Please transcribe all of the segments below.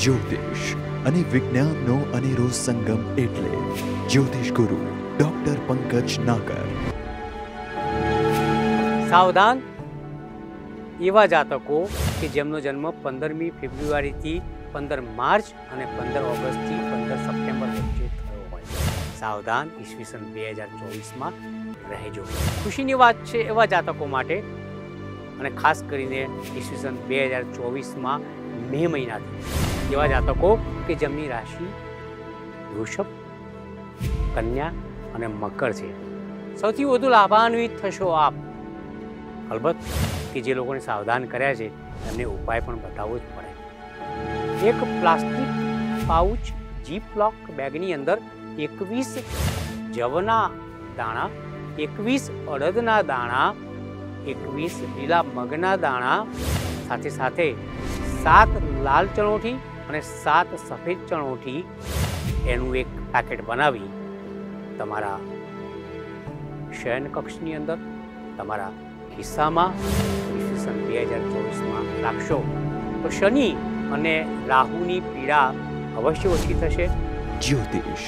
જ્યોતિષ અને વિજ્ઞાનનો અનેરો સંગમ એટલે જ્યોતિષ ગુરુ ડોક્ટર પંકજ નાગર સાવધાન એવા જાતકો કે જેમનો જન્મ પંદરમી ફેબ્રુઆરીથી પંદર માર્ચ અને પંદર ઓગસ્ટથી પંદર સપ્ટેમ્બર વચ્ચે થયો હોય સાવધાન ઈસવીસન બે હજાર ચોવીસમાં રહેજો ખુશીની વાત છે એવા જાતકો માટે અને ખાસ કરીને ઈસવીસન બે હજાર ચોવીસમાં બે મહિનાથી એવા જાતકો કે જેમની રાશિ વૃષભ કન્યા અને મકર છે સૌથી વધુ લાભાન્વિત થશો આપ અલબત્ત કે જે લોકોને સાવધાન કર્યા છે એમને ઉપાય પણ બતાવવો જ પડે એક પ્લાસ્ટિક પાઉચ જીપ લોક બેગની અંદર એકવીસ જવના દાણા એકવીસ અડદના દાણા એકવીસ લીલા મગના દાણા સાથે સાથે સાત લાલ ચણોથી અને સાત સફેદ ચણોથી એનું એક પેકેટ બનાવી તમારા શયન કક્ષની અંદર તમારા ખિસ્સામાં ઈસવીસન બે હજાર ચોવીસમાં રાખશો તો શનિ અને રાહુની પીડા અવશ્ય ઓછી થશે જ્યોતિષ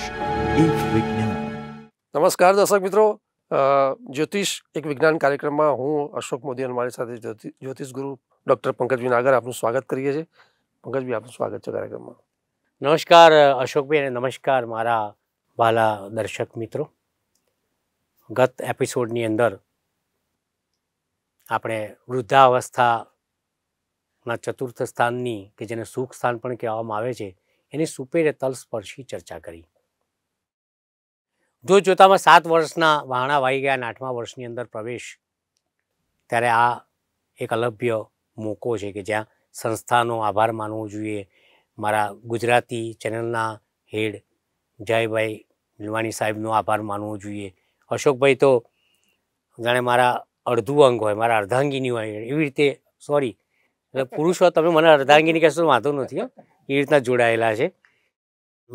એક વિજ્ઞાન નમસ્કાર દર્શક મિત્રો જ્યોતિષ એક વિજ્ઞાન કાર્યક્રમમાં હું અશોક મોદી અને મારી સાથે જ્યોતિષ ગુરુ ડૉક્ટર પંકજ વિનાગર આપનું સ્વાગત કરીએ છીએ પંકજભાઈ આપનું સ્વાગત છે કાર્યક્રમમાં નમસ્કાર અશોકભાઈ અને નમસ્કાર મારા વાલા દર્શક મિત્રો ગત એપિસોડની અંદર આપણે વૃદ્ધાવસ્થાના ચતુર્થ સ્થાનની કે જેને સુખ સ્થાન પણ કહેવામાં આવે છે એની સુપેરે તલસ્પર્શી ચર્ચા કરી જો જોતામાં સાત વર્ષના વાણા વાઈ ગયા અને આઠમા વર્ષની અંદર પ્રવેશ ત્યારે આ એક અલભ્ય મોકો છે કે જ્યાં સંસ્થાનો આભાર માનવો જોઈએ મારા ગુજરાતી ચેનલના હેડ જયભાઈ મિલવાની સાહેબનો આભાર માનવો જોઈએ અશોકભાઈ તો જાણે મારા અડધું અંગ હોય મારા અર્ધાંગીની હોય એવી રીતે સોરી એટલે પુરુષો તમે મને અર્ધાંગીની કહેશો વાંધો નથી એ રીતના જોડાયેલા છે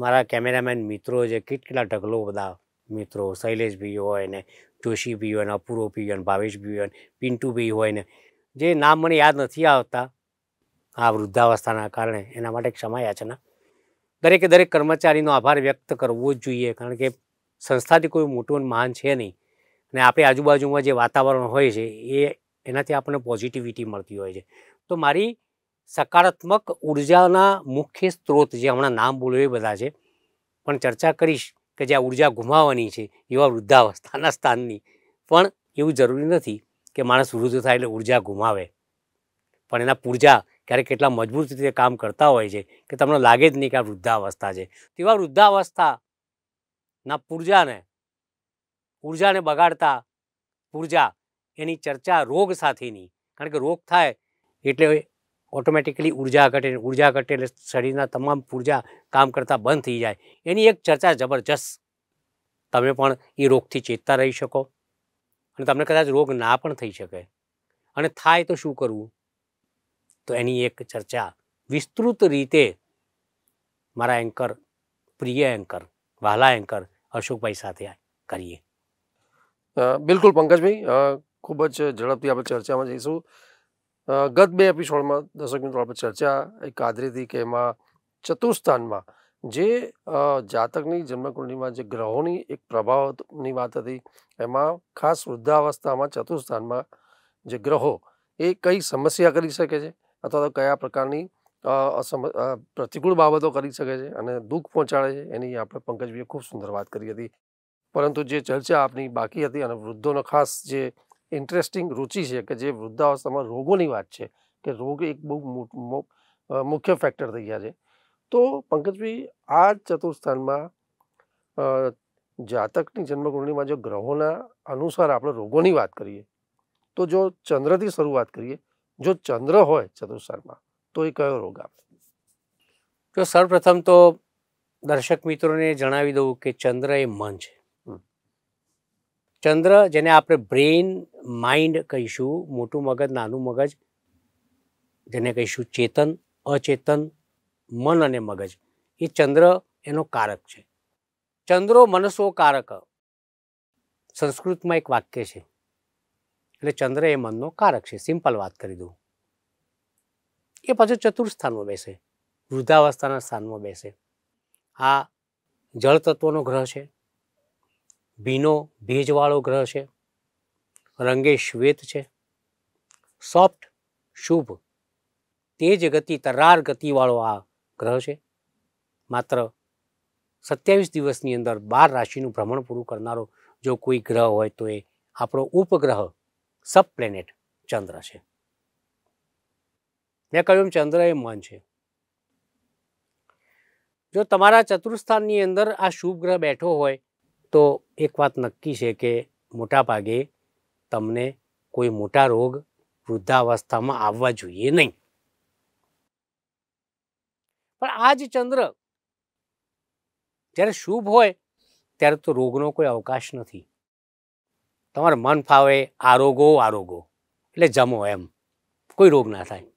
મારા કેમેરામેન મિત્રો છે કેટલા ઢગલો બધા મિત્રો શૈલેષભાઈ હોય ને જોશીભાઈ હોય ને અપૂર્વભાઈ હોય ને ભાવેશભાઈ હોય ને પિન્ટુભાઈ હોય ને જે નામ મને યાદ નથી આવતા આ વૃદ્ધાવસ્થાના કારણે એના માટે ક્ષમા યાચના દરેકે દરેક કર્મચારીનો આભાર વ્યક્ત કરવો જ જોઈએ કારણ કે સંસ્થાથી કોઈ મોટું મહાન છે નહીં અને આપણી આજુબાજુમાં જે વાતાવરણ હોય છે એ એનાથી આપણને પોઝિટિવિટી મળતી હોય છે તો મારી સકારાત્મક ઉર્જાના મુખ્ય સ્ત્રોત જે હમણાં નામ બોલ્યો એ બધા છે પણ ચર્ચા કરીશ કે જે આ ઉર્જા ગુમાવવાની છે એવા વૃદ્ધાવસ્થાના સ્થાનની પણ એવું જરૂરી નથી કે માણસ વૃદ્ધ થાય એટલે ઉર્જા ગુમાવે પણ એના પૂર્જા ક્યારેક કેટલા મજબૂત રીતે કામ કરતા હોય છે કે તમને લાગે જ નહીં કે આ વૃદ્ધાવસ્થા છે તેવા વૃદ્ધાવસ્થાના પૂર્જાને ઉર્જાને બગાડતા પૂર્જા એની ચર્ચા રોગ સાથેની કારણ કે રોગ થાય એટલે ઓટોમેટિકલી ઉર્જા ઘટે ઉર્જા ઘટે એટલે શરીરના તમામ પૂર્જા કામ કરતાં બંધ થઈ જાય એની એક ચર્ચા જબરજસ્ત તમે પણ એ રોગથી ચેતતા રહી શકો અને તમને કદાચ રોગ ના પણ થઈ શકે અને થાય તો શું કરવું તો એની એક ચર્ચા વિસ્તૃત રીતે મારા એન્કર પ્રિય એન્કર વાલા એન્કર અશોકભાઈ સાથે કરીએ બિલકુલ પંકજભાઈ ખૂબ જ ઝડપથી આપણે ચર્ચામાં જઈશું ગત બે એપિસોડમાં દર્શક મિનિટ આપણે ચર્ચા એક આદરી હતી કે એમાં ચતુર્સ્થાનમાં જે જાતકની જન્મકુંડલીમાં જે ગ્રહોની એક પ્રભાવની વાત હતી એમાં ખાસ વૃદ્ધાવસ્થામાં ચતુર્સ્થાનમાં જે ગ્રહો એ કઈ સમસ્યા કરી શકે છે અથવા તો કયા પ્રકારની અસમ પ્રતિકૂળ બાબતો કરી શકે છે અને દુઃખ પહોંચાડે છે એની આપણે પંકજભાઈએ ખૂબ સુંદર વાત કરી હતી પરંતુ જે ચર્ચા આપની બાકી હતી અને વૃદ્ધોનો ખાસ જે ઇન્ટરેસ્ટિંગ રુચિ છે કે જે વૃદ્ધાવસ્થામાં રોગોની વાત છે કે રોગ એક બહુ મુખ્ય ફેક્ટર થઈ ગયા છે તો પંકજભાઈ આ ચતુર્સ્થાનમાં જાતકની જન્મકુંડળીમાં જો ગ્રહોના અનુસાર આપણે રોગોની વાત કરીએ તો જો ચંદ્રથી શરૂઆત કરીએ જો ચંદ્ર હોય ચતુર્સરમાં તો એ કયો રોગ આપે તો સૌપ્રથમ તો દર્શક મિત્રોને જણાવી દઉં કે ચંદ્ર એ મન છે ચંદ્ર જેને આપણે બ્રેઇન માઇન્ડ કહીશું મોટું મગજ નાનું મગજ જેને કહીશું ચેતન અચેતન મન અને મગજ એ ચંદ્ર એનો કારક છે ચંદ્રો મનસો કારક સંસ્કૃતમાં એક વાક્ય છે એટલે ચંદ્ર એ મનનો કારક છે સિમ્પલ વાત કરી દઉં એ પાછો ચતુર્થ સ્થાનમાં બેસે વૃદ્ધાવસ્થાના સ્થાનમાં બેસે આ જળ તત્વનો ગ્રહ છે ભીનો ભેજવાળો ગ્રહ છે રંગે શ્વેત છે સોફ્ટ શુભ તેજ ગતિ તરાર ગતિવાળો આ ગ્રહ છે માત્ર સત્યાવીસ દિવસની અંદર બાર રાશિનું ભ્રમણ પૂરું કરનારો જો કોઈ ગ્રહ હોય તો એ આપણો ઉપગ્રહ સબ પ્લેનેટ ચંદ્ર છે મેં કહ્યું ચંદ્ર એ મન છે જો તમારા ચતુર્સ્થાનની અંદર આ શુભ ગ્રહ બેઠો હોય તો એક વાત નક્કી છે કે મોટાભાગે તમને કોઈ મોટા રોગ વૃદ્ધાવસ્થામાં આવવા જોઈએ નહીં પણ આ જ ચંદ્ર જ્યારે શુભ હોય ત્યારે તો રોગનો કોઈ અવકાશ નથી તમારે મન ફાવે આરોગો આરોગો એટલે જમો એમ કોઈ રોગ ના થાય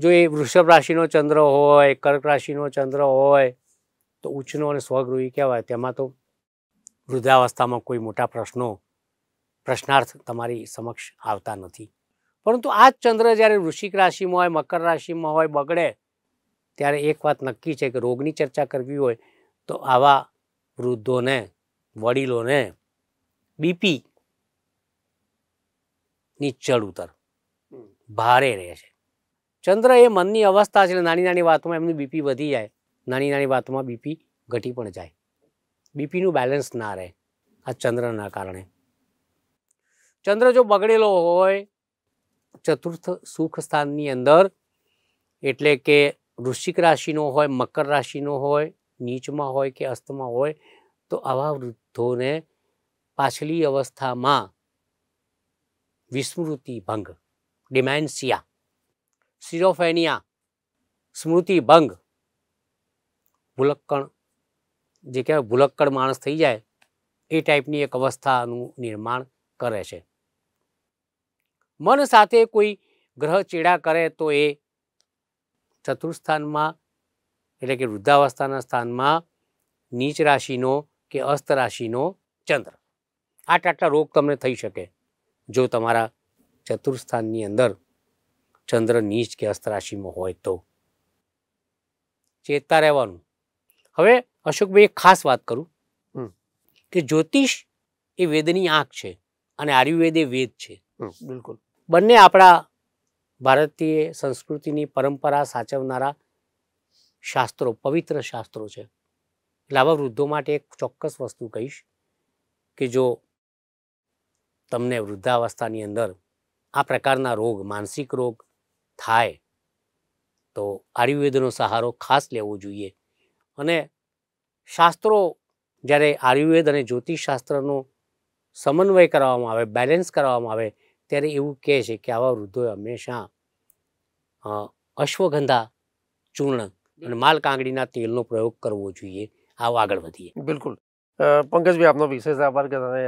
જો એ વૃષભ રાશિનો ચંદ્ર હોય કર્ક રાશિનો ચંદ્ર હોય તો ઉચ્ચનો અને સ્વગૃહી કહેવાય તેમાં તો વૃદ્ધાવસ્થામાં કોઈ મોટા પ્રશ્નો પ્રશ્નાર્થ તમારી સમક્ષ આવતા નથી પરંતુ આ જ ચંદ્ર જ્યારે વૃષિક રાશિમાં હોય મકર રાશિમાં હોય બગડે ત્યારે એક વાત નક્કી છે કે રોગની ચર્ચા કરવી હોય તો આવા વૃદ્ધોને વડીલોને બીપી ની ચડ ઉતર ભારે રહે છે ચંદ્ર એ મનની અવસ્થા છે નાની નાની વાતોમાં એમનું બીપી વધી જાય નાની નાની વાતોમાં બીપી ઘટી પણ જાય બીપીનું બેલેન્સ ના રહે આ ચંદ્રના કારણે ચંદ્ર જો બગડેલો હોય ચતુર્થ સુખ સ્થાનની અંદર એટલે કે વૃશ્ચિક રાશિનો હોય મકર રાશિનો હોય નીચમાં હોય કે અસ્તમાં હોય તો આવા વૃદ્ધોને પાછલી અવસ્થામાં વિસ્મૃતિ ભંગ ડિમેન્સિયા સિરોફેનિયા સ્મૃતિ ભંગ ભૂલક્કણ જે કહેવાય ભૂલક્કડ માણસ થઈ જાય એ ટાઈપની એક અવસ્થાનું નિર્માણ કરે છે મન સાથે કોઈ ગ્રહ ચેડા કરે તો એ ચતુર્થ એટલે કે વૃદ્ધાવસ્થાના સ્થાનમાં નીચ રાશિનો કે અસ્ત રાશિનો ચંદ્ર આટલા આટલા રોગ તમને થઈ શકે જો તમારા ચતુર્સ્થાનની અંદર ચંદ્ર નીચ કે હસ્ત હોય તો ચેતતા રહેવાનું હવે અશોકભાઈ એક ખાસ વાત કરું કે જ્યોતિષ એ વેદની આંખ છે અને આયુર્વેદ એ વેદ છે બિલકુલ બંને આપણા ભારતીય સંસ્કૃતિની પરંપરા સાચવનારા શાસ્ત્રો પવિત્ર શાસ્ત્રો છે એટલે આવા વૃદ્ધો માટે એક ચોક્કસ વસ્તુ કહીશ કે જો તમને વૃદ્ધાવસ્થાની અંદર આ પ્રકારના રોગ માનસિક રોગ થાય તો આયુર્વેદનો સહારો ખાસ લેવો જોઈએ અને શાસ્ત્રો જ્યારે આયુર્વેદ અને જ્યોતિષશાસ્ત્રનો સમન્વય કરવામાં આવે બેલેન્સ કરવામાં આવે ત્યારે એવું કહે છે કે આવા વૃદ્ધોએ હંમેશા અશ્વગંધા ચૂર્ણ અને માલ કાંગડીના તેલનો પ્રયોગ કરવો જોઈએ આવો આગળ વધીએ બિલકુલ પંકજભાઈ આપનો વિશેષ આભાર કે તમે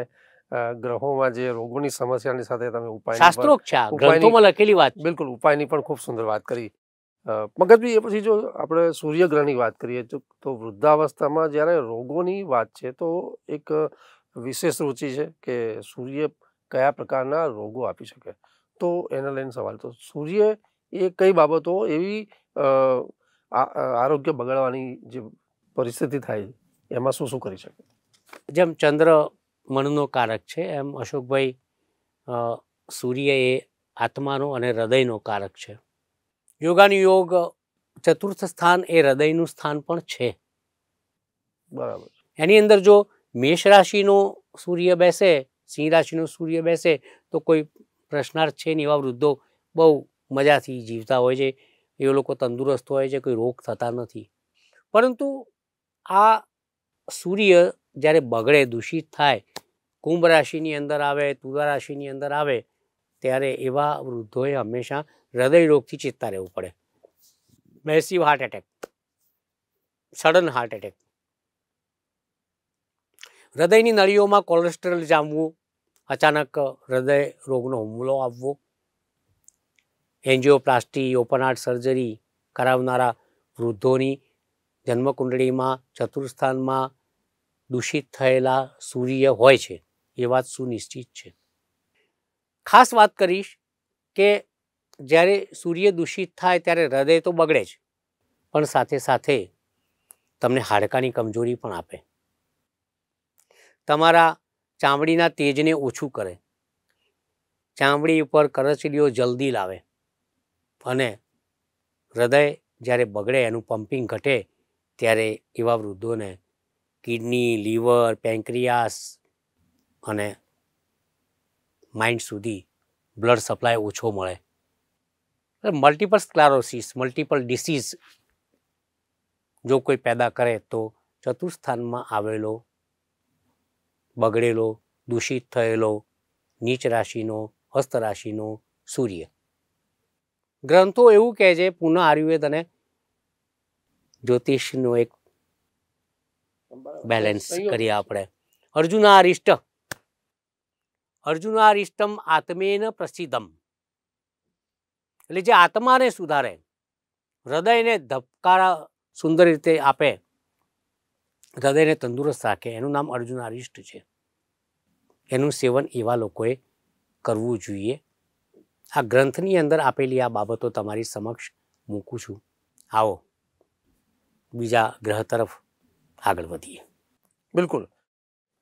ગ્રહોમાં જે રોગોની સમસ્યાની સાથે તમે ઉપાય લખેલી વાત બિલકુલ ઉપાયની પણ ખૂબ સુંદર વાત કરી મગજભાઈ એ પછી જો આપણે સૂર્યગ્રહની વાત કરીએ તો વૃદ્ધાવસ્થામાં જ્યારે રોગોની વાત છે તો એક વિશેષ રુચિ છે કે સૂર્ય કયા પ્રકારના રોગો આપી શકે તો એના લઈને સવાલ તો સૂર્ય એ કઈ બાબતો એવી આરોગ્ય બગાડવાની જે પરિસ્થિતિ થાય એમાં શું શું કરી શકે જેમ ચંદ્ર મનનો કારક છે એમ અશોકભાઈ સૂર્ય એ આત્માનો અને હૃદયનો કારક છે યોગાનુયોગ ચતુર્થ સ્થાન એ હૃદયનું સ્થાન પણ છે બરાબર એની અંદર જો મેષ રાશિનો સૂર્ય બેસે સિંહ રાશિનો સૂર્ય બેસે તો કોઈ પ્રશ્નાર્થ છે ને એવા વૃદ્ધો બહુ મજાથી જીવતા હોય છે એ લોકો તંદુરસ્ત હોય છે કોઈ રોગ થતા નથી પરંતુ આ સૂર્ય જ્યારે બગડે દૂષિત થાય કુંભ રાશિની અંદર આવે તુલા રાશિની અંદર આવે ત્યારે એવા વૃદ્ધોએ હંમેશા હૃદય રોગથી ચેતતા રહેવું પડે massive heart attack sudden heart attack હૃદયની નળીઓમાં કોલેસ્ટ્રોલ જામવું અચાનક હૃદય રોગનો હુમલો આવવો એન્જિયોપ્લાસ્ટી ઓપન હાર્ટ સર્જરી કરાવનારા વૃદ્ધોની જન્મકુંડળીમાં ચતુર્સ્થાનમાં દૂષિત થયેલા સૂર્ય હોય છે એ વાત સુનિશ્ચિત છે ખાસ વાત કરીશ કે જ્યારે સૂર્ય દૂષિત થાય ત્યારે હૃદય તો બગડે જ પણ સાથે સાથે તમને હાડકાની કમજોરી પણ આપે તમારા ચામડીના તેજને ઓછું કરે ચામડી ઉપર કરચડીઓ જલ્દી લાવે અને હૃદય જ્યારે બગડે એનું પમ્પિંગ ઘટે ત્યારે એવા વૃદ્ધોને કિડની લીવર પેન્ક્રિયાસ અને માઇન્ડ સુધી બ્લડ સપ્લાય ઓછો મળે મલ્ટિપલ સ્ક્લારોસિસ મલ્ટિપલ ડિસીઝ જો કોઈ પેદા કરે તો ચતુર્સ્થાનમાં આવેલો બગડેલો દૂષિત થયેલો નીચ રાશિનો હસ્ત રાશિનો સૂર્ય ગ્રંથો એવું કહે છે પુનઃ આયુર્વેદ અને જ્યોતિષનો એક બેલેન્સ કરીએ આપણે અર્જુનારિષ્ટ અર્જુનારિષ્ટમ આત્મેન પ્રસિદ્ધમ એટલે જે આત્માને સુધારે હૃદયને ધબકારા સુંદર રીતે આપે હૃદયને તંદુરસ્ત રાખે એનું નામ અર્જુન અર્જુનારિષ્ટ છે એનું સેવન એવા લોકોએ કરવું જોઈએ આ ગ્રંથની અંદર આપેલી આ બાબતો તમારી સમક્ષ મૂકું છું આવો બીજા ગ્રહ તરફ આગળ વધીએ બિલકુલ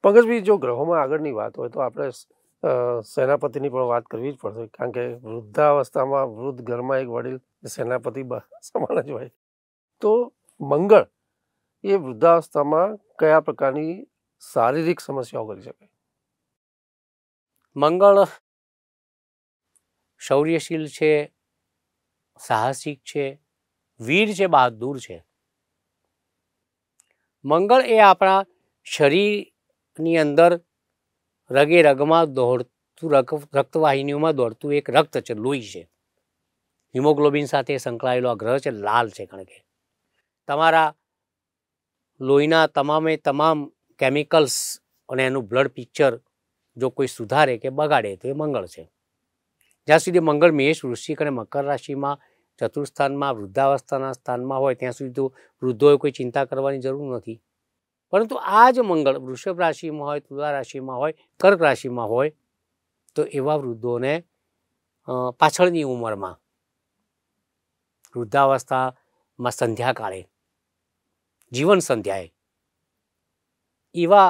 પંકજભાઈ જો ગ્રહોમાં આગળની વાત હોય તો આપણે સેનાપતિની પણ વાત કરવી જ પડશે કારણ કે વૃદ્ધાવસ્થામાં વૃદ્ધ ઘરમાં એક વડીલ સેનાપતિ સમાન જ હોય તો મંગળ એ વૃદ્ધાવસ્થામાં કયા પ્રકારની શારીરિક સમસ્યાઓ કરી શકે મંગળ શૌર્યશીલ છે સાહસિક છે વીર છે બહાદુર છે મંગળ એ આપણા શરીરની અંદર રગે રગમાં દોડતું રક્તવાહિનીઓમાં દોડતું એક રક્ત છે લોહી છે હિમોગ્લોબિન સાથે સંકળાયેલો આ ગ્રહ છે લાલ છે કારણ કે તમારા લોહીના તમામે તમામ કેમિકલ્સ અને એનું બ્લડ પિક્ચર જો કોઈ સુધારે કે બગાડે તો એ મંગળ છે જ્યાં સુધી મંગળ મેષ વૃશ્ચિક અને મકર રાશિમાં ચતુર્થ સ્થાનમાં વૃદ્ધાવસ્થાના સ્થાનમાં હોય ત્યાં સુધી તો વૃદ્ધોએ કોઈ ચિંતા કરવાની જરૂર નથી પરંતુ આ જ મંગળ વૃષભ રાશિમાં હોય તુલા રાશિમાં હોય કર્ક રાશિમાં હોય તો એવા વૃદ્ધોને પાછળની ઉંમરમાં વૃદ્ધાવસ્થામાં સંધ્યાકાળે જીવન સંધ્યાએ એવા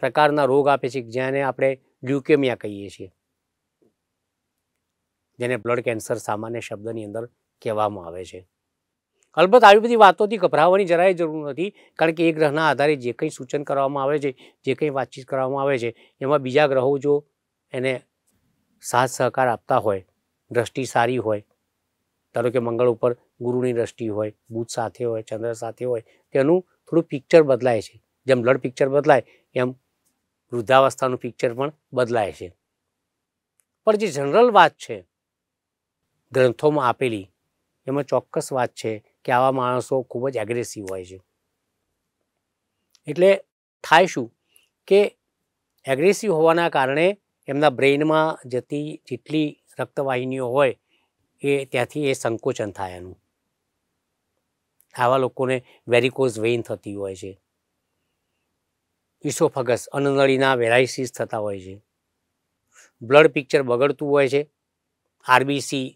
પ્રકારના રોગ આપે છે જેને આપણે લ્યુકેમિયા કહીએ છીએ જેને બ્લડ કેન્સર સામાન્ય શબ્દની અંદર કહેવામાં આવે છે અલબત્ત આવી બધી વાતોથી ગભરાવવાની જરાય જરૂર નથી કારણ કે એ ગ્રહના આધારે જે કંઈ સૂચન કરવામાં આવે છે જે કંઈ વાતચીત કરવામાં આવે છે એમાં બીજા ગ્રહો જો એને સાથ સહકાર આપતા હોય દ્રષ્ટિ સારી હોય ધારો કે મંગળ ઉપર ગુરુની દ્રષ્ટિ હોય બુધ સાથે હોય ચંદ્ર સાથે હોય તેનું થોડું પિક્ચર બદલાય છે જેમ બ્લડ પિક્ચર બદલાય એમ વૃદ્ધાવસ્થાનું પિક્ચર પણ બદલાય છે પણ જે જનરલ વાત છે ગ્રંથોમાં આપેલી એમાં ચોક્કસ વાત છે કે આવા માણસો ખૂબ જ એગ્રેસિવ હોય છે એટલે થાય શું કે એગ્રેસિવ હોવાના કારણે એમના બ્રેઇનમાં જતી જેટલી રક્તવાહિનીઓ હોય એ ત્યાંથી એ સંકોચન થાય એનું આવા લોકોને વેરિકોઝ વેઇન થતી હોય છે ઇસોફગસ અનનળીના વેરાઇસીસ થતા હોય છે બ્લડ પિક્ચર બગડતું હોય છે આરબીસી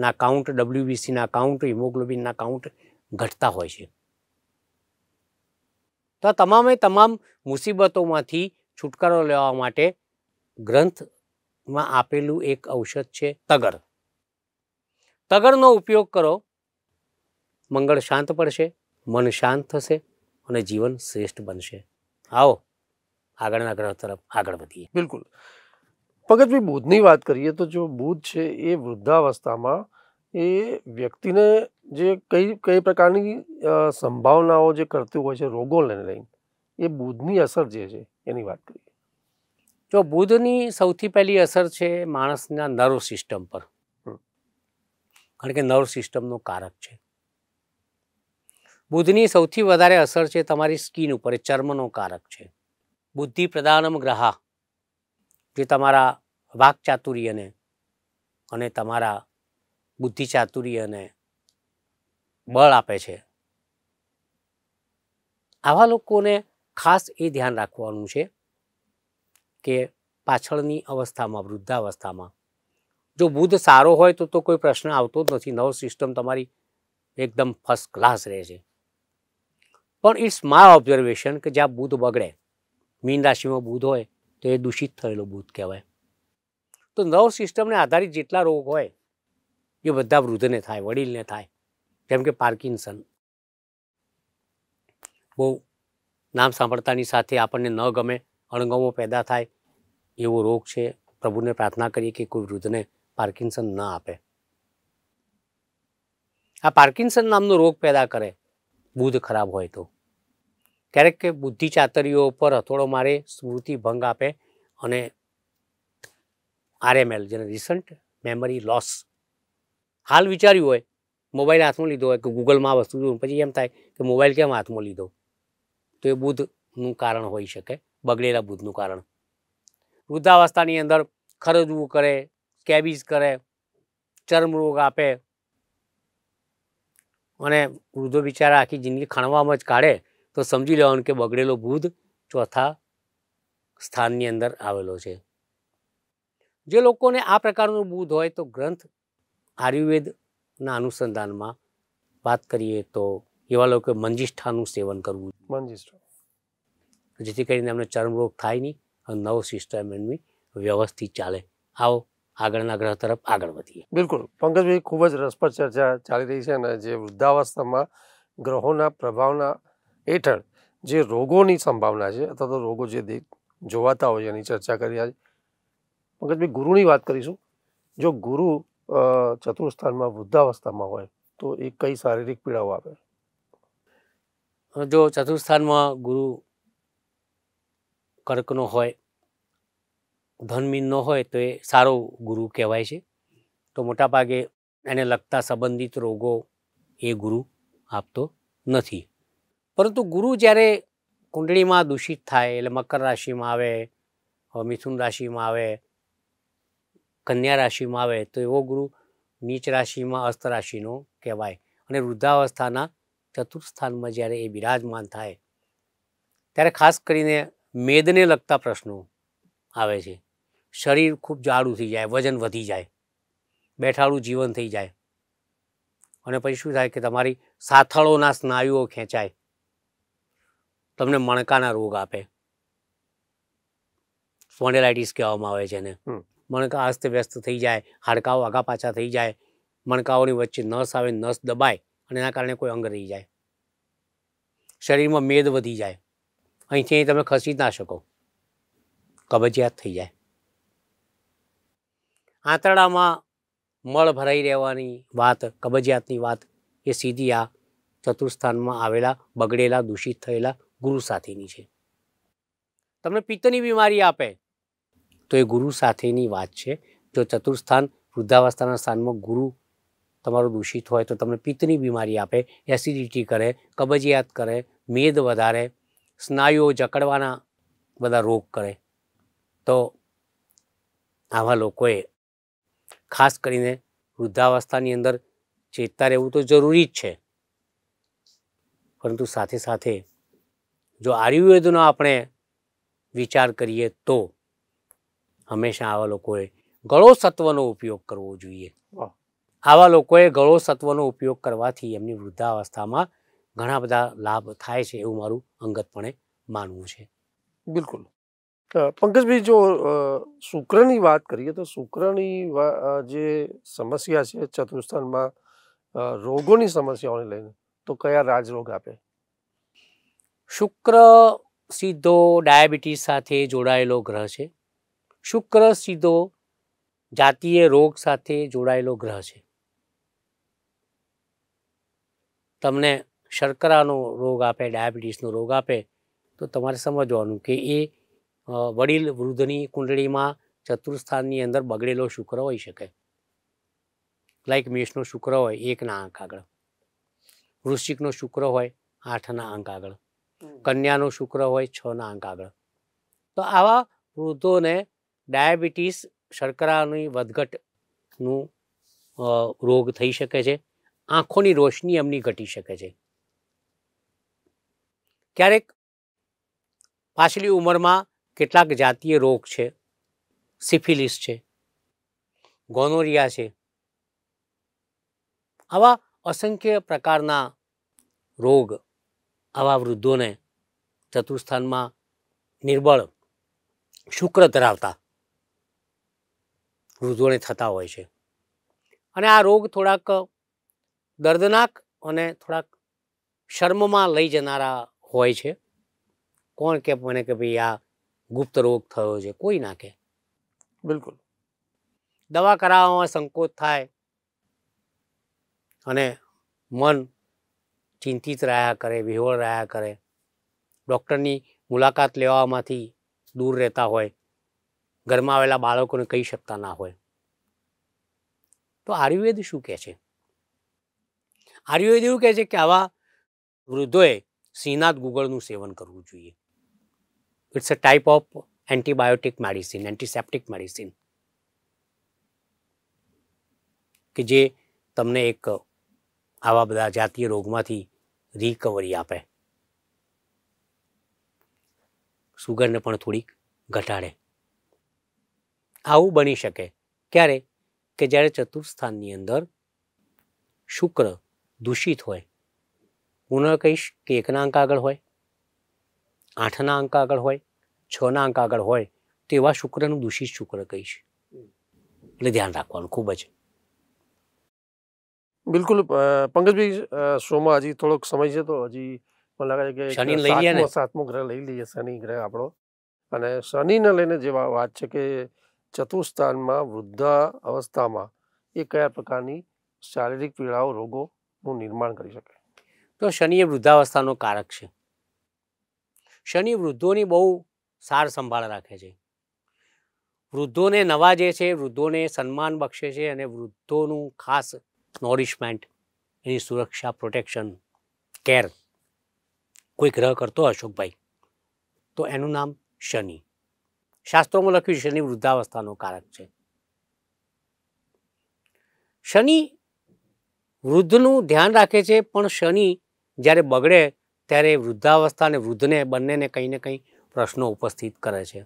ના કાઉન્ટ ડબલ્યુબીસીના કાઉન્ટ હિમોગ્લોબિનના કાઉન્ટ ઘટતા હોય છે તો આ તમામે તમામ મુસીબતોમાંથી છુટકારો લેવા માટે ગ્રંથમાં આપેલું એક ઔષધ છે તગર તગરનો ઉપયોગ કરો મંગળ શાંત પડશે મન શાંત થશે અને જીવન શ્રેષ્ઠ બનશે આવો આગળના ગ્રહ તરફ આગળ વધીએ બિલકુલ પગતભાઈ બોધની વાત કરીએ તો જો બુધ છે એ વૃદ્ધાવસ્થામાં એ વ્યક્તિને જે કઈ કઈ પ્રકારની સંભાવનાઓ જે કરતી હોય છે રોગો લઈને લઈને એ બુધની અસર જે છે એની વાત કરીએ જો બુધની સૌથી પહેલી અસર છે માણસના નર્વ સિસ્ટમ પર કારણ કે નર્વ સિસ્ટમનો કારક છે બુધની સૌથી વધારે અસર છે તમારી સ્કિન ઉપર એ ચર્મનો કારક છે બુદ્ધિ પ્રદાનમ ગ્રહા જે તમારા વાકચાતુર્યને અને તમારા બુદ્ધિ ચાતુર્યને બળ આપે છે આવા લોકોને ખાસ એ ધ્યાન રાખવાનું છે કે પાછળની અવસ્થામાં વૃદ્ધાવસ્થામાં જો બુદ્ધ સારો હોય તો તો કોઈ પ્રશ્ન આવતો જ નથી નર્વ સિસ્ટમ તમારી એકદમ ફર્સ્ટ ક્લાસ રહે છે પણ ઇટ્સ માય ઓબ્ઝર્વેશન કે જ્યાં બુધ બગડે મીન રાશિમાં બુધ હોય તો એ દૂષિત થયેલો બુધ કહેવાય તો નવ સિસ્ટમને આધારિત જેટલા રોગ હોય એ બધા વૃદ્ધને થાય વડીલને થાય જેમ કે પાર્કિન્સન બહુ નામ સાંભળતાની સાથે આપણને ન ગમે અણગમો પેદા થાય એવો રોગ છે પ્રભુને પ્રાર્થના કરીએ કે કોઈ વૃદ્ધને પાર્કિન્સન ન આપે આ પાર્કિન્સન નામનો રોગ પેદા કરે બુધ ખરાબ હોય તો ક્યારેક કે બુદ્ધિ ચાતરીઓ પર હથોડો મારે સ્મૃતિ ભંગ આપે અને આરએમએલ જેને રિસન્ટ મેમરી લોસ હાલ વિચાર્યું હોય મોબાઈલ હાથમાં લીધો હોય કે ગૂગલમાં વસ્તુ પછી એમ થાય કે મોબાઈલ કેમ હાથમાં લીધો તો એ બુદ્ધનું કારણ હોઈ શકે બગડેલા બુદ્ધનું કારણ વૃદ્ધાવસ્થાની અંદર ખરજવું કરે સ્કેબીઝ કરે ચર્મરોગ આપે અને વૃદ્ધો બિચારા આખી જિંદગી ખણવામાં જ કાઢે તો સમજી લેવાનું કે બગડેલો બુધ ચોથા સ્થાનની અંદર આવેલો છે જે લોકોને આ પ્રકારનું બુધ હોય તો ગ્રંથ આયુર્વેદના અનુસંધાનમાં વાત કરીએ તો એવા લોકો મંજિષ્ઠાનું સેવન કરવું મંજિષ્ઠા જેથી કરીને એમને ચર્મરોગ થાય નહીં અને નવો સિસ્ટમ એમની વ્યવસ્થિત ચાલે આવો આગળના ગ્રહ તરફ આગળ વધીએ બિલકુલ પંકજભાઈ ખૂબ જ રસપ્રદ ચર્ચા ચાલી રહી છે અને જે વૃદ્ધાવસ્થામાં ગ્રહોના પ્રભાવના હેઠળ જે રોગોની સંભાવના છે અથવા તો રોગો જે જોવાતા હોય એની ચર્ચા કરી મગજ ભાઈ ગુરુની વાત કરીશું જો ગુરુ ચતુર્સ્થાનમાં વૃદ્ધાવસ્થામાં હોય તો એ કઈ શારીરિક પીડાઓ આપે જો ચતુર્સ્થાનમાં ગુરુ કર્કનો હોય ધનમીનનો હોય તો એ સારો ગુરુ કહેવાય છે તો મોટાભાગે એને લગતા સંબંધિત રોગો એ ગુરુ આપતો નથી પરંતુ ગુરુ જ્યારે કુંડળીમાં દૂષિત થાય એટલે મકર રાશિમાં આવે મિથુન રાશિમાં આવે કન્યા રાશિમાં આવે તો એવો ગુરુ નીચ રાશિમાં અસ્ત રાશિનો કહેવાય અને વૃદ્ધાવસ્થાના ચતુર્થ જ્યારે એ બિરાજમાન થાય ત્યારે ખાસ કરીને મેદને લગતા પ્રશ્નો આવે છે શરીર ખૂબ જાડું થઈ જાય વજન વધી જાય બેઠાળું જીવન થઈ જાય અને પછી શું થાય કે તમારી સાથળોના સ્નાયુઓ ખેંચાય તમને મણકાના રોગ આપે સ્પોન્ડેલાઇટિસ કહેવામાં આવે છે એને મણકા અસ્ત વ્યસ્ત થઈ જાય હાડકાઓ આગા પાછા થઈ જાય મણકાઓની વચ્ચે નસ આવે નસ દબાય અને એના કારણે કોઈ અંગ રહી જાય શરીરમાં મેદ વધી જાય અહીંથી તમે ખસી ના શકો કબજિયાત થઈ જાય આંતરડામાં મળ ભરાઈ રહેવાની વાત કબજિયાતની વાત એ સીધી આ ચતુર્સ્થાનમાં આવેલા બગડેલા દૂષિત થયેલા ગુરુ સાથેની છે તમને પિત્તની બીમારી આપે તો એ ગુરુ સાથેની વાત છે જો ચતુર્સ્થાન વૃદ્ધાવસ્થાના સ્થાનમાં ગુરુ તમારું દૂષિત હોય તો તમને પિત્તની બીમારી આપે એસિડિટી કરે કબજિયાત કરે મેદ વધારે સ્નાયુઓ જકડવાના બધા રોગ કરે તો આવા લોકોએ ખાસ કરીને વૃદ્ધાવસ્થાની અંદર ચેતતા રહેવું તો જરૂરી જ છે પરંતુ સાથે સાથે જો આયુર્વેદનો આપણે વિચાર કરીએ તો હંમેશા આવા લોકોએ ગળો સત્વનો ઉપયોગ કરવો જોઈએ આવા લોકોએ ગળો સત્વનો ઉપયોગ કરવાથી એમની વૃદ્ધાવસ્થામાં ઘણા બધા લાભ થાય છે એવું મારું અંગતપણે માનવું છે બિલકુલ પંકજભાઈ જો શુક્રની વાત કરીએ તો શુક્રની જે સમસ્યા છે ચતુર્સ્થાનમાં રોગોની સમસ્યાઓને લઈને તો કયા રાજરોગ આપે શુક્ર સીધો ડાયાબિટીસ સાથે જોડાયેલો ગ્રહ છે શુક્ર સીધો જાતીય રોગ સાથે જોડાયેલો ગ્રહ છે તમને શર્કરાનો રોગ આપે ડાયાબિટીસનો રોગ આપે તો તમારે સમજવાનું કે એ વડીલ વૃદ્ધની કુંડળીમાં ચતુર્સ્થાનની અંદર બગડેલો શુક્ર હોઈ શકે લાઈક મેષનો શુક્ર હોય એકના આંક આગળ વૃશ્ચિકનો શુક્ર હોય આઠના અંક આગળ કન્યાનો શુક્ર હોય છના અંક આગળ તો આવા વૃદ્ધોને ડાયાબિટીસ શર્કરાની વધઘટનું રોગ થઈ શકે છે આંખોની રોશની એમની ઘટી શકે છે ક્યારેક પાછલી ઉંમરમાં કેટલાક જાતીય રોગ છે સિફિલિસ છે ગોનોરિયા છે આવા અસંખ્ય પ્રકારના રોગ આવા વૃદ્ધોને ચતુર્સ્થાનમાં નિર્બળ શુક્ર ધરાવતા વૃદ્ધોને થતા હોય છે અને આ રોગ થોડાક દર્દનાક અને થોડાક શર્મમાં લઈ જનારા હોય છે કોણ કે મને કે ભાઈ આ ગુપ્ત રોગ થયો છે કોઈ નાખે બિલકુલ દવા કરાવવામાં સંકોચ થાય અને મન ચિંતિત રહ્યા કરે વિહોળ રહ્યા કરે ડૉક્ટરની મુલાકાત લેવામાંથી દૂર રહેતા હોય ઘરમાં આવેલા બાળકોને કહી શકતા ના હોય તો આયુર્વેદ શું કહે છે આયુર્વેદ એવું કહે છે કે આવા વૃદ્ધોએ સિનાદ ગુગળનું સેવન કરવું જોઈએ it's a type of antibiotic medicine antiseptic medicine કે જે તમને એક આવા બધા જાતીય રોગમાંથી રિકવરી આપે સુગરને પણ થોડીક ઘટાડે આવું બની શકે ક્યારે કે જ્યારે ચતુર્સ્થાનની અંદર શુક્ર દૂષિત હોય પુનઃ કહીશ કે એકના અંક આગળ હોય આઠના અંક આગળ હોય છના અંક આગળ હોય તો એવા શુક્રનું દૂષિત શુક્ર કહીશ એટલે ધ્યાન રાખવાનું ખૂબ જ બિલકુલ પંકજભાઈ શોમાં હજી થોડોક સમય છે તો હજી મને લાગે છે કે સાતમો ગ્રહ લઈ લઈએ શનિ ગ્રહ આપણો અને શનિને લઈને જે વાત છે કે ચતુર્થ સ્થાનમાં વૃદ્ધા અવસ્થામાં એ કયા પ્રકારની શારીરિક પીડાઓ રોગોનું નિર્માણ કરી શકે તો શનિ એ વૃદ્ધાવસ્થાનો કારક છે શનિ વૃદ્ધોની બહુ સાર સંભાળ રાખે છે વૃદ્ધોને નવાજે છે વૃદ્ધોને સન્માન બક્ષે છે અને વૃદ્ધોનું ખાસ નોરિશમેન્ટ એની સુરક્ષા પ્રોટેક્શન કેર કોઈ ગ્રહ કરતો અશોકભાઈ તો એનું નામ શનિ શાસ્ત્રોમાં લખ્યું શનિ વૃદ્ધાવસ્થાનો કારક છે શનિ વૃદ્ધનું ધ્યાન રાખે છે પણ શનિ જ્યારે બગડે ત્યારે વૃદ્ધાવસ્થા અને વૃદ્ધને બંનેને કંઈ ને કંઈ પ્રશ્નો ઉપસ્થિત કરે છે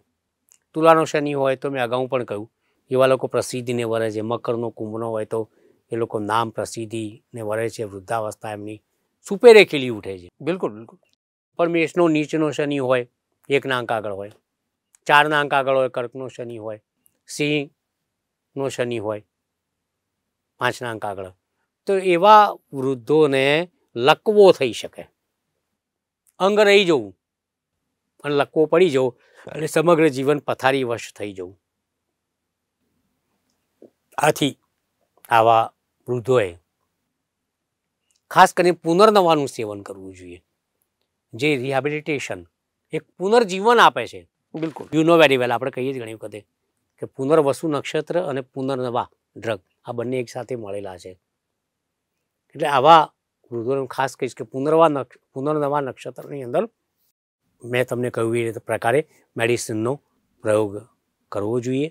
તુલાનો શનિ હોય તો મેં અગાઉ પણ કહ્યું એવા લોકો પ્રસિદ્ધિને વરે છે મકરનો કુંભનો હોય તો એ લોકો નામ પ્રસિદ્ધિને વરે છે વૃદ્ધાવસ્થા એમની સુપેરે ખીલી ઉઠે છે બિલકુલ બિલકુલ પણ મેષનો નીચનો શનિ હોય એકના અંક આગળ હોય ચારના અંક આગળ હોય કર્કનો શનિ હોય સિંહનો શનિ હોય પાંચના અંક આગળ તો એવા વૃદ્ધોને લકવો થઈ શકે અંગ રહી જવું પણ લકવો પડી જવું અને સમગ્ર જીવન પથારી વશ થઈ જવું આથી આવા વૃદ્ધોએ ખાસ કરીને પુનર્નવાનું સેવન કરવું જોઈએ જે રિહેબિલિટેશન એક પુનર્જીવન આપે છે બિલકુલ યુ નો વેરી વેલ આપણે કહીએ જ ઘણી વખતે કે પુનર્વસુ નક્ષત્ર અને પુનર્નવા ડ્રગ આ બંને એકસાથે મળેલા છે એટલે આવા વૃદ્ધોને ખાસ કહીશ કે પુનર્વા નક્ષ પુનર્નવા નક્ષત્રની અંદર મેં તમને કહ્યું એ પ્રકારે મેડિસિનનો પ્રયોગ કરવો જોઈએ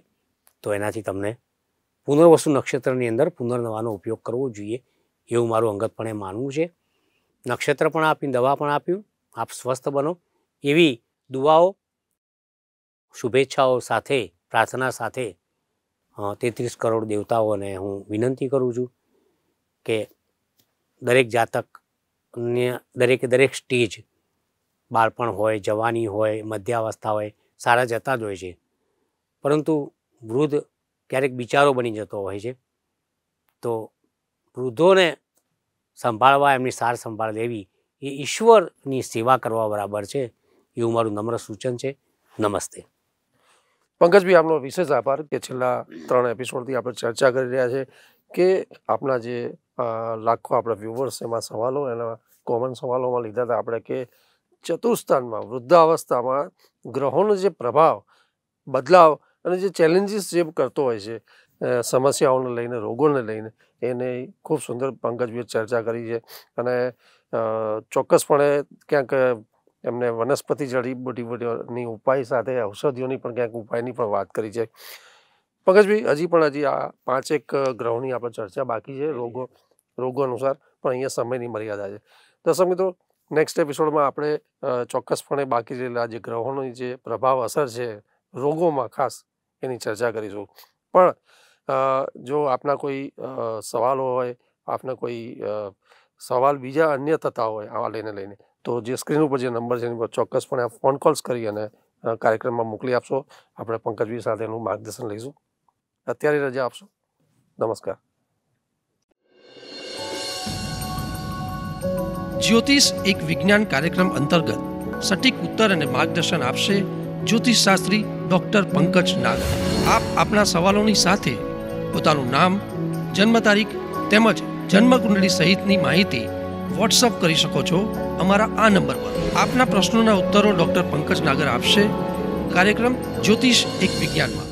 તો એનાથી તમને પુનર્વસુ નક્ષત્રની અંદર પુનર્નવાનો ઉપયોગ કરવો જોઈએ એવું મારું અંગતપણે માનવું છે નક્ષત્ર પણ આપી દવા પણ આપ્યું આપ સ્વસ્થ બનો એવી દુવાઓ શુભેચ્છાઓ સાથે પ્રાર્થના સાથે તેત્રીસ કરોડ દેવતાઓને હું વિનંતી કરું છું કે દરેક જાતકને દરેકે દરેક સ્ટેજ બાળપણ હોય જવાની હોય મધ્યાવસ્થા હોય સારા જતા જ હોય છે પરંતુ વૃદ્ધ ક્યારેક બિચારો બની જતો હોય છે તો વૃદ્ધોને સંભાળવા એમની સાર સંભાળ લેવી એ ઈશ્વરની સેવા કરવા બરાબર છે એવું મારું નમ્ર સૂચન છે નમસ્તે પંકજભાઈ આપનો વિશેષ આભાર કે છેલ્લા ત્રણ એપિસોડથી આપણે ચર્ચા કરી રહ્યા છે કે આપણા જે લાખો આપણા વ્યુવર્સ એમાં સવાલો એના કોમન સવાલોમાં લીધા હતા આપણે કે ચતુર્સ્થાનમાં વૃદ્ધાવસ્થામાં ગ્રહોનો જે પ્રભાવ બદલાવ અને જે ચેલેન્જીસ જે કરતો હોય છે સમસ્યાઓને લઈને રોગોને લઈને એને ખૂબ સુંદર પંકજભાઈએ ચર્ચા કરી છે અને ચોક્કસપણે ક્યાંક એમને વનસ્પતિ જડીબુટીની ઉપાય સાથે ઔષધિઓની પણ ક્યાંક ઉપાયની પણ વાત કરી છે પંકજભાઈ હજી પણ હજી આ પાંચેક ગ્રહોની આપણે ચર્ચા બાકી છે રોગો રોગો અનુસાર પણ અહીંયા સમયની મર્યાદા છે દર્શક મિત્રો નેક્સ્ટ એપિસોડમાં આપણે ચોક્કસપણે બાકી રહેલા જે ગ્રહોની જે પ્રભાવ અસર છે રોગોમાં ખાસ એની ચર્ચા કરીશું પણ જો આપના કોઈ સવાલો હોય આપના કોઈ સવાલ બીજા અન્ય થતા હોય આવા લઈને લઈને તો જે સ્ક્રીન ઉપર જે નંબર છે એની પર ચોક્કસપણે આપ ફોન કોલ્સ કરી અને કાર્યક્રમમાં મોકલી આપશો આપણે પંકજભાઈ સાથેનું માર્ગદર્શન લઈશું અત્યારે રજા આપશો નમસ્કાર જ્યોતિષ એક વિજ્ઞાન કાર્યક્રમ અંતર્ગત સટીક ઉત્તર અને માર્ગદર્શન આપશે જ્યોતિષશાસ્ત્રી ડૉક્ટર પંકજ નાગ આપ આપના સવાલોની સાથે પોતાનું નામ જન્મ તારીખ તેમજ જન્મકુંડળી સહિતની માહિતી વોટ્સઅપ કરી શકો છો અમારા આ નંબર પર આપના પ્રશ્નોના ઉત્તરો ડૉક્ટર પંકજ નાગર આપશે કાર્યક્રમ જ્યોતિષ એક વિજ્ઞાનમાં